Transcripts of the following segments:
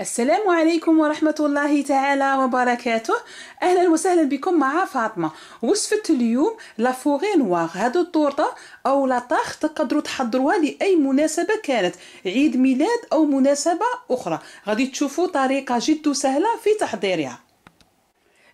السلام عليكم ورحمة الله تعالى وبركاته أهلا وسهلا بكم مع فاطمة وصفة اليوم لافوغي نواغ هادو الطورطة أو لاطاخ تقدروا تحضروها لأي مناسبة كانت عيد ميلاد أو مناسبة أخرى غادي تشوفوا طريقة جد سهلة في تحضيرها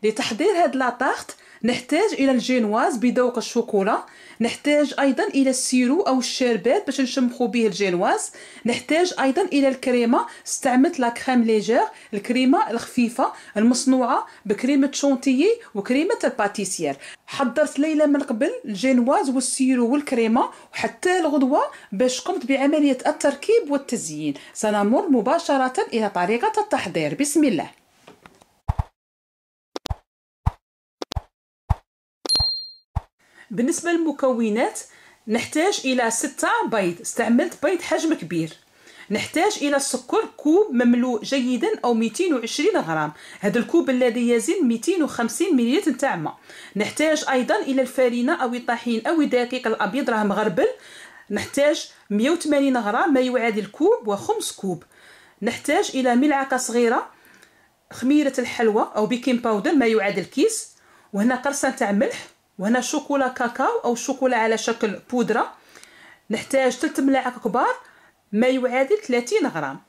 لتحضير هاد لاطاخت نحتاج الى الجينواز بذوق الشوكولا نحتاج ايضا الى السيرو او الشربات باش نشمخو به الجينواز نحتاج ايضا الى الكريمه استعملت لا كريم ليجير الكريمه الخفيفه المصنوعه بكريمه شونتيي وكريمه الباتيسير حضرت ليله من قبل الجينواز والسيرو والكريمه وحتى الغدوه باش قمت بعمليه التركيب والتزيين سنمر مباشره الى طريقه التحضير بسم الله بالنسبة للمكونات نحتاج إلى ستة بيض استعملت بيض حجم كبير نحتاج إلى السكر كوب مملوء جيدا أو 220 غرام هذا الكوب الذي يزن 250 ملل تاع ماء نحتاج أيضا إلى الفارينة أو الطحين أو الدقيق الأبيض راه مغربل نحتاج 180 غرام ما يعادل كوب وخمس كوب نحتاج إلى ملعقة صغيرة خميرة الحلوى أو بيكين باودر ما يعادل كيس وهنا قرصة تاع ملح وهنا شوكولا كاكاو او شوكولا على شكل بودره نحتاج 3 ملاعق كبار ما يعادل 30 غرام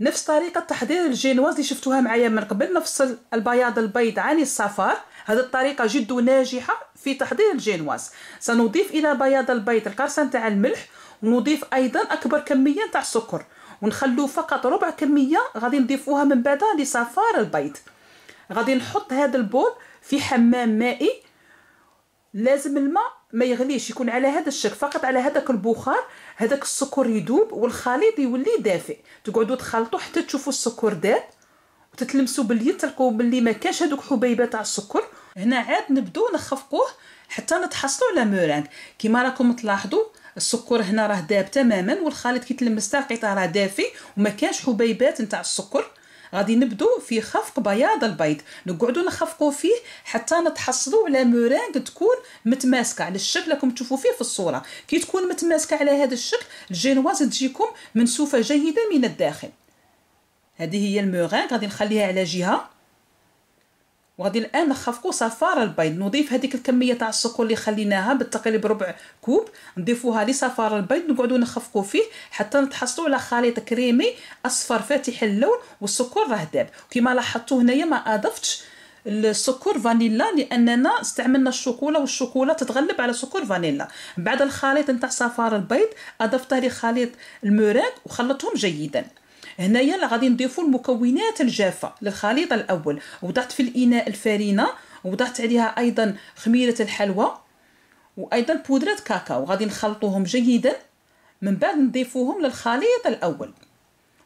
نفس طريقه تحضير الجينواز اللي شفتوها معايا من قبل نفصل البياض البيض عن الصفار هذه الطريقه جد ناجحه في تحضير الجينواز سنضيف الى بياض البيض القرصه تاع الملح ونضيف ايضا اكبر كميه تاع السكر ونخلو فقط ربع كميه غادي نضيفوها من بعد لصفار البيض غادي نحط هذا البول في حمام مائي لازم الماء ما يغليش يكون على هذا الشكل فقط على هذاك البخار هذاك السكر يذوب والخليط يولي دافئ تقعدوا تخلطوا حتى تشوفوا السكر داب وتتلمسوا باليد تلقوا باللي ما كاش هذوك حبيبات تاع السكر هنا عاد نبداو نخفقوه حتى نتحصلوا على مورانغ كما راكم تلاحظوا السكر هنا راه داب تماما والخليط كي تلمس تلقيته راه دافي وما كاش حبيبات نتاع السكر غادي نبدو في خفق بياض البيض نقعدو نخفقو فيه حتى نتحصلو على مورانغ تكون متماسكه على الشكل راكم تشوفوا فيه في الصوره كي تكون متماسكه على هذا الشكل الجينواز تجيكم منسوفه جيده من الداخل هذه هي المورانغ غادي نخليها على جهه وغادي الان نخفقوا صفار البيض نضيف هذيك الكميه تاع السكر اللي خليناها بالتقريب ربع كوب نضيفوها لصفار البيض نقعدوا نخفقوا فيه حتى نتحصلوا على خليط كريمي اصفر فاتح اللون والسكر راه داب كما لاحظتوا هنايا ما اضفتش السكر فانيلا لاننا استعملنا الشوكولا والشوكولا تتغلب على سكر فانيلا بعد الخليط نتاع صفار البيض اضفته لخليط الموراك وخلطهم جيدا هنايا اللي غادي نضيفوا المكونات الجافه للخليط الاول وضعت في الاناء الفرينه وضعت عليها ايضا خميره الحلوى وايضا بودره كاكاو غادي نخلطوهم جيدا من بعد نضيفوهم للخليط الاول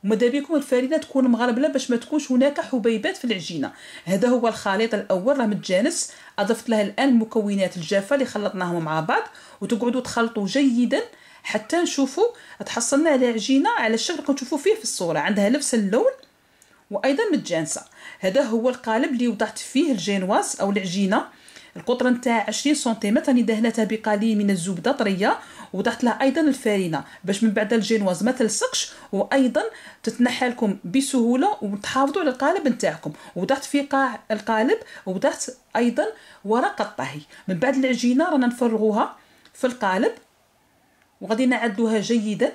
ومدا بكم الفرينه تكون مغربله باش ما تكونش هناك حبيبات في العجينه هذا هو الخليط الاول راه متجانس اضفت له الان المكونات الجافه اللي خلطناهم مع بعض وتقعدوا تخلطوا جيدا حتى نشوفوا تحصلنا على عجينه على الشكل اللي كنشوفوا فيه في الصوره عندها نفس اللون وايضا متجانسه هذا هو القالب اللي وضعت فيه الجينواز او العجينه القطر نتاع 20 سنتيمتر راني دهنتها بقليل من الزبده طريه وضعت لها ايضا الفارينه باش من بعد الجينواز ما تلصقش وايضا تتنحى لكم بسهوله وتحافظوا على القالب نتاعكم وضعت في قاع القالب وضعت ايضا ورق الطهي من بعد العجينه رانا نفرغوها في القالب وغادي نعدوها جيدا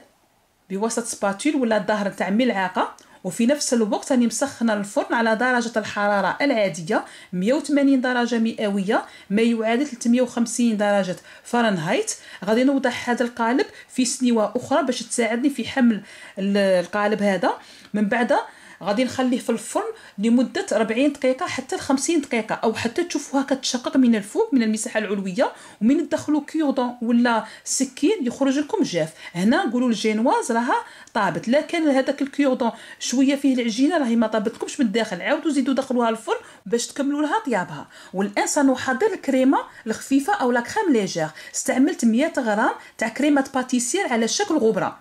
بوسط سباتول ولا الظهر تاع ملعقه وفي نفس الوقت راني مسخنه الفرن على درجه الحراره العاديه 180 درجه مئويه ما يعادل 350 درجه فرنهايت غادي نوضع هذا القالب في سنيوه اخرى باش تساعدني في حمل القالب هذا من بعد غادي نخليه في الفرن لمده 40 دقيقه حتى ل 50 دقيقه او حتى تشوفوها كتشقق من الفوق من المساحه العلويه ومن تدخلوا كيودون ولا سكين يخرج لكم جاف هنا نقولوا الجينواز راها طابت لكن هذاك الكيودون شويه فيه العجينه راهي ما طابتكمش من الداخل عاودوا زيدوا دخلوها الفرن باش تكملوا لها طيابها والان سنحضر الكريمه الخفيفه او لا كريم ليجير استعملت 100 غرام تاع كريمه باتيسير على شكل غبره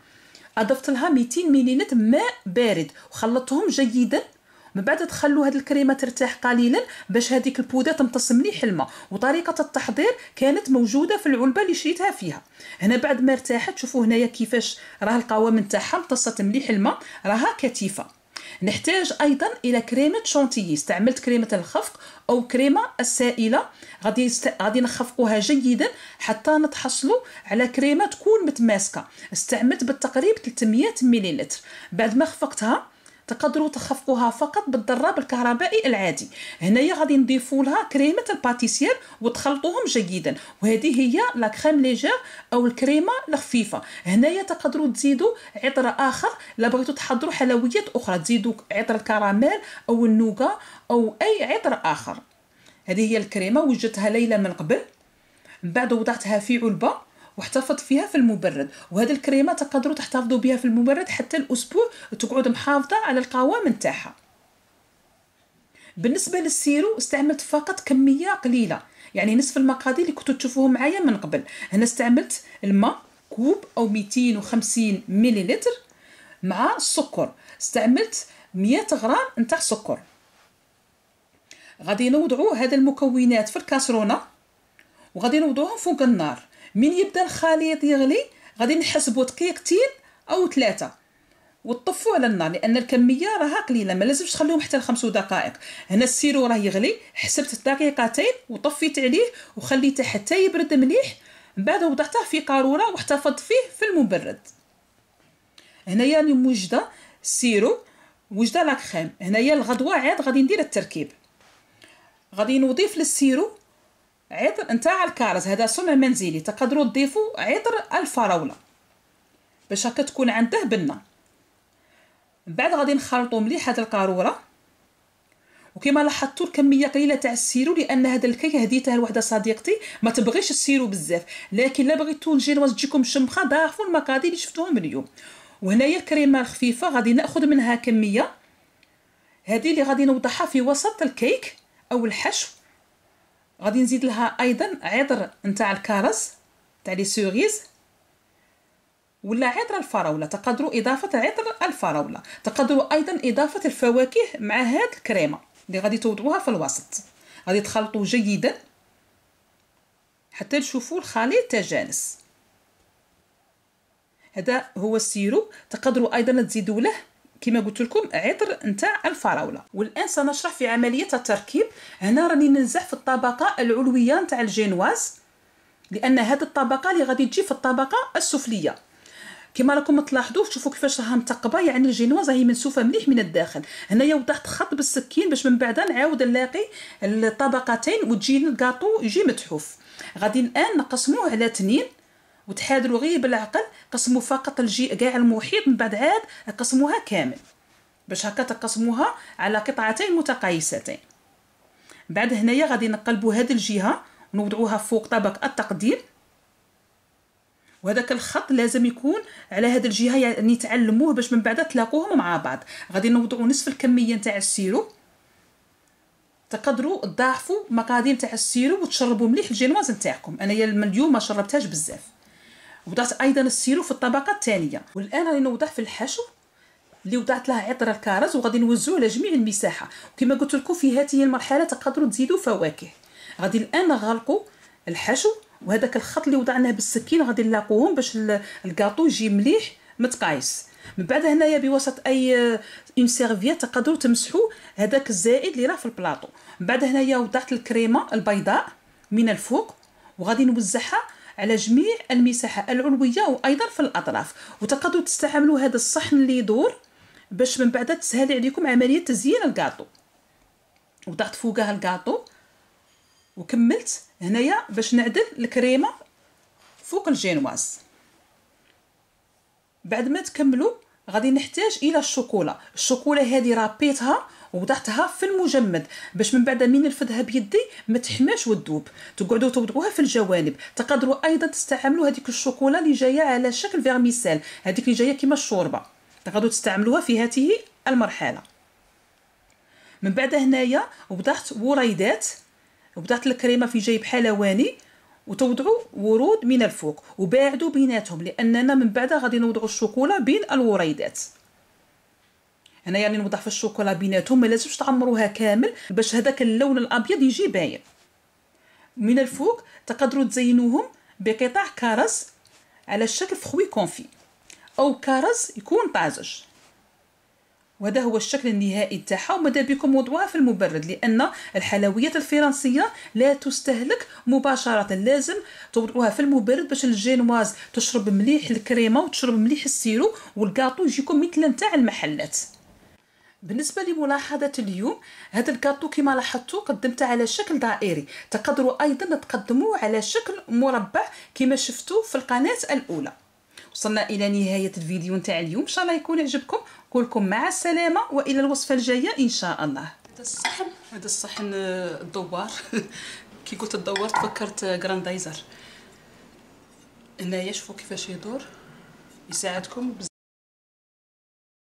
اضفت لها 200 ملل ماء بارد وخلطتهم جيدا من بعد تخلوا هاد الكريمه ترتاح قليلا باش هذيك البوده تمتص مليح الماء وطريقه التحضير كانت موجوده في العلبه اللي شريتها فيها هنا بعد ما ارتاحت شوفوا هنايا كيفاش راه القوام نتاعها امتصت مليح الماء راها كثيفه نحتاج ايضا الى كريمه شونتيي استعملت كريمه الخفق او كريمه السائله غادي است... غادي نخفقوها جيدا حتى نتحصلوا على كريمه تكون متماسكه استعملت بالتقريب 300 ملل بعد ما خفقتها تقدروا تخفقوها فقط بالضراب الكهربائي العادي هنايا غادي نضيفوا لها كريمه الباتيسير وتخلطوهم جيدا وهذه هي لا كريم ليجير او الكريمه الخفيفه هنايا تقدروا تزيدوا عطر اخر لا بغيتوا تحضروا حلويات اخرى تزيدوا عطر الكراميل او النوغا او اي عطر اخر هذه هي الكريمه وجدتها ليلى من قبل من بعد وضعتها في علبه واحتفظ فيها في المبرد وهذه الكريمه تقدروا تحتفظوا بها في المبرد حتى الاسبوع تقعد محافظه على القوام نتاعها بالنسبه للسيرو استعملت فقط كميه قليله يعني نصف المقادير اللي كنتوا تشوفوهم معايا من قبل هنا استعملت الماء كوب او 250 مليلتر مع السكر استعملت 100 غرام نتاع سكر غادي نوضعوا هذه المكونات في الكاسرونه وغادي نوضعوهم فوق النار من يبدا الخليط يغلي غادي نحسبوا دقيقتين او ثلاثه وطفوا على النار لان الكميه راها قليله ما لازمش تخليهم حتى لخمس دقائق هنا السيرو راه يغلي حسبت دقيقتين وطفيت عليه وخليته حتى يبرد مليح من بعد وضعته في قاروره واحتفظت فيه في المبرد هنايا يعني موجده السيرو وجده لاكريم هنايا الغدوه عاد غادي ندير التركيب غادي نضيف للسيرو عطر نتاع الكارز هذا صنع منزلي تقدروا تضيفوا عطر الفراوله باش هكا تكون عنده بنه من بعد غادي نخلطوا مليح هذه القاروره وكما لاحظتوا الكميه قليله تاع السيرو لان هذا الكيك هديته لوحده صديقتي ما تبغيش السيرو بزاف لكن لا بغيتو الجينواز تجيكم شمخه ضاعفوا المقادير اللي شفتوهم اليوم وهنايا الكريمه الخفيفه غادي ناخذ منها كميه هذه اللي غادي نوضعها في وسط الكيك او الحشو غادي نزيد لها ايضا عطر نتاع الكرز تاع لي سوريز ولا عطر الفراوله تقدروا اضافه عطر الفراوله تقدروا ايضا اضافه الفواكه مع هاد الكريمه اللي غادي توضعوها في الوسط غادي تخلطوا جيدا حتى تشوفوا الخليط تجانس هذا هو السيرو تقدروا ايضا تزيدوا له كما قلت لكم عطر نتاع الفراوله والان سنشرح في عمليه التركيب هنا راني ننزح في الطبقه العلويه نتاع الجينواز لان هذه الطبقه اللي غادي تجي في الطبقه السفليه كما راكم تلاحظوا شوفوا كيفاش راها متقبه يعني الجينواز راهي منسوفه مليح من الداخل هنايا وضعت خط بالسكين باش من بعد نعاود نلاقي الطبقتين وتجي الكاطو يجي متحوف غادي الان نقسموه على تنين وتحادروا غير بالعقل قسموا فقط الجي كاع المحيط من بعد عاد قسموها كامل باش هكا تقسموها على قطعتين متقايستين بعد هنايا غادي نقلبوا هذه الجهه نوضعوها فوق طبق التقدير وهذاك الخط لازم يكون على هذه الجهه يعني تعلموه باش من بعد تلاقوهم مع بعض غادي نوضعوا نصف الكميه نتاع السيرو تقدروا تضاعفوا مقادير تاع السيرو وتشربوا مليح الجينواز نتاعكم انايا اليوم ما شربتهاش بزاف وضعت ايضا السيرو في الطبقه الثانيه والان غادي نوضع في الحشو اللي وضعت لها عطر الكرز وغادي نوزعو على جميع المساحه وكما قلت لكم في هذه المرحله تقدروا تزيدوا فواكه غادي الان نغلقوا الحشو وهذاك الخط اللي وضعناه بالسكين غادي نلاقوهم باش الكاطو يجي مليح متقايس من بعد هنايا بوسط اي اون آه، سيرفيات تقدروا تمسحوا هذاك الزائد اللي راه في البلاطو من بعد هنايا وضعت الكريمه البيضاء من الفوق وغادي نوزعها على جميع المساحه العلويه وايضا في الاطراف وتقدروا تستعملوا هذا الصحن اللي يدور باش من بعد تسهل عليكم عمليه تزيين الكاطو وضعت فوقها الكاطو وكملت هنايا باش نعدل الكريمه فوق الجينواز بعد ما تكملوا غادي نحتاج الى الشوكولا الشوكولا هذه رابيتها وضعتها في المجمد باش من بعد من نرفدها بيدي ما تحماش وتذوب تقعدوا توضعوها في الجوانب تقدروا ايضا تستعملوا هذيك الشوكولا اللي جايه على شكل فيرميسيل هذيك اللي جايه كيما الشوربه تقدروا تستعملوها في هذه المرحله من بعد هنايا وضعت وريدات وضعت الكريمه في جيب حلواني وتوضعوا ورود من الفوق وباعدوا بيناتهم لاننا من بعد غادي نوضعوا الشوكولا بين الوريدات هنا يعني نوضح في الشوكولا بيناتهم ما لازمش تعمروها كامل باش هذاك اللون الابيض يجي باين من الفوق تقدروا تزينوهم بقطع كرز على شكل فخوي كونفي او كرز يكون طازج وهذا هو الشكل النهائي تاعها وماذا بكم وضعوها في المبرد لان الحلويات الفرنسيه لا تستهلك مباشره لازم توضعوها في المبرد باش الجينواز تشرب مليح الكريمه وتشرب مليح السيرو والكاطو يجيكم مثل نتاع المحلات بالنسبه لملاحظه اليوم هذا الكاطو كما لاحظتوا قدمته على شكل دائري تقدروا ايضا تقدموه على شكل مربع كما شفتوا في القناه الاولى وصلنا الى نهايه الفيديو نتاع اليوم ان شاء الله يكون عجبكم نقول مع السلامه والى الوصفه الجايه ان شاء الله هذا الصحن هذا الصحن آه، الدوار كي قلت الدوار تفكرت جراندايزر آه، هنايا شوفوا كيفاش يدور يساعدكم